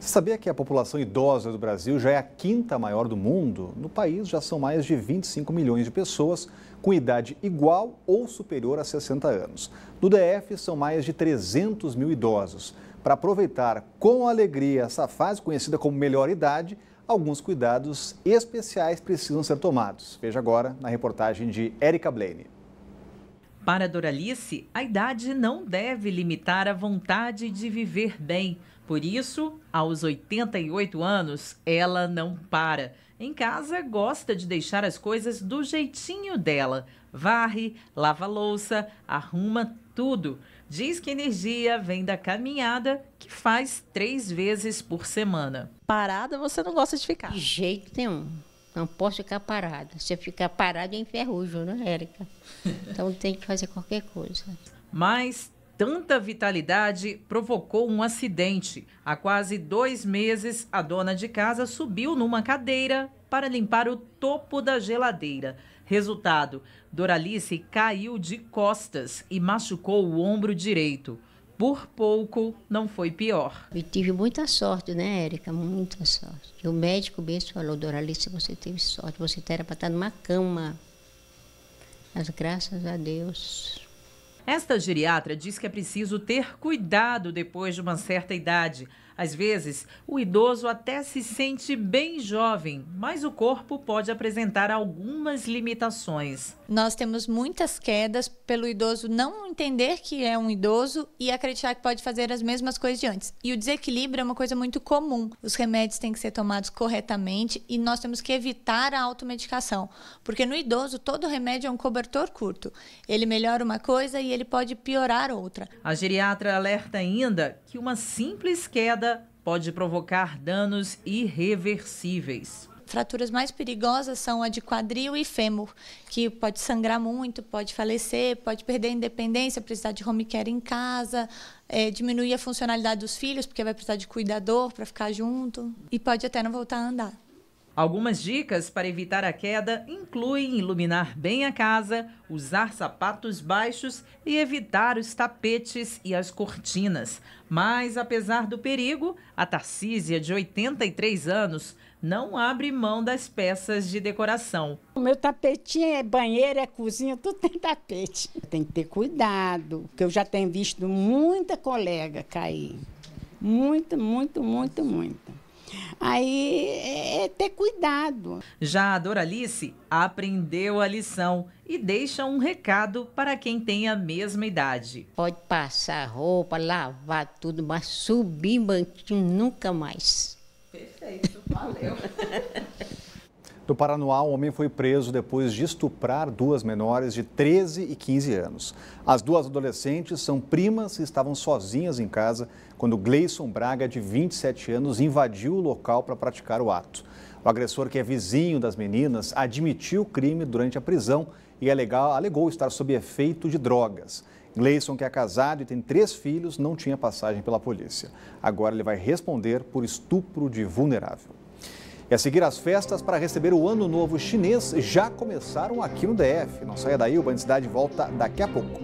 Você sabia que a população idosa do Brasil já é a quinta maior do mundo? No país já são mais de 25 milhões de pessoas com idade igual ou superior a 60 anos. No DF são mais de 300 mil idosos. Para aproveitar com alegria essa fase conhecida como melhor idade, alguns cuidados especiais precisam ser tomados. Veja agora na reportagem de Erika Blaine. Para Doralice, a idade não deve limitar a vontade de viver bem. Por isso, aos 88 anos, ela não para. Em casa, gosta de deixar as coisas do jeitinho dela. Varre, lava louça, arruma tudo. Diz que energia vem da caminhada que faz três vezes por semana. Parada você não gosta de ficar. De jeito nenhum. Não posso ficar parado. Se eu ficar parado, eu enferrujo, né, Érica? Então tem que fazer qualquer coisa. Mas tanta vitalidade provocou um acidente. Há quase dois meses, a dona de casa subiu numa cadeira para limpar o topo da geladeira. Resultado: Doralice caiu de costas e machucou o ombro direito. Por pouco não foi pior. E tive muita sorte, né, Érica? Muita sorte. E o médico mesmo falou, Doralice, você teve sorte, você tá, era para estar tá numa cama. Mas graças a Deus, esta geriatra diz que é preciso ter cuidado depois de uma certa idade. Às vezes, o idoso até se sente bem jovem, mas o corpo pode apresentar algumas limitações. Nós temos muitas quedas pelo idoso não entender que é um idoso e acreditar que pode fazer as mesmas coisas de antes. E o desequilíbrio é uma coisa muito comum. Os remédios têm que ser tomados corretamente e nós temos que evitar a automedicação, porque no idoso todo remédio é um cobertor curto. Ele melhora uma coisa e ele pode piorar outra. A geriatra alerta ainda que uma simples queda pode provocar danos irreversíveis. Fraturas mais perigosas são a de quadril e fêmur, que pode sangrar muito, pode falecer, pode perder a independência, precisar de home care em casa, é, diminuir a funcionalidade dos filhos, porque vai precisar de cuidador para ficar junto, e pode até não voltar a andar. Algumas dicas para evitar a queda incluem iluminar bem a casa, usar sapatos baixos e evitar os tapetes e as cortinas. Mas, apesar do perigo, a Tarcísia, de 83 anos, não abre mão das peças de decoração. O meu tapetinho é banheiro, é cozinha, tudo tem tapete. Tem que ter cuidado, porque eu já tenho visto muita colega cair. Muito, muito, muito, muito. Aí é ter cuidado. Já a Doralice aprendeu a lição e deixa um recado para quem tem a mesma idade. Pode passar roupa, lavar tudo, mas subir banquinho nunca mais. Perfeito, valeu. No Paraná, um homem foi preso depois de estuprar duas menores de 13 e 15 anos. As duas adolescentes são primas e estavam sozinhas em casa quando Gleison Braga, de 27 anos, invadiu o local para praticar o ato. O agressor, que é vizinho das meninas, admitiu o crime durante a prisão e alegou estar sob efeito de drogas. Gleison, que é casado e tem três filhos, não tinha passagem pela polícia. Agora ele vai responder por estupro de vulnerável. E a seguir, as festas para receber o Ano Novo Chinês já começaram aqui no DF. Não saia daí, o Bandidade volta daqui a pouco.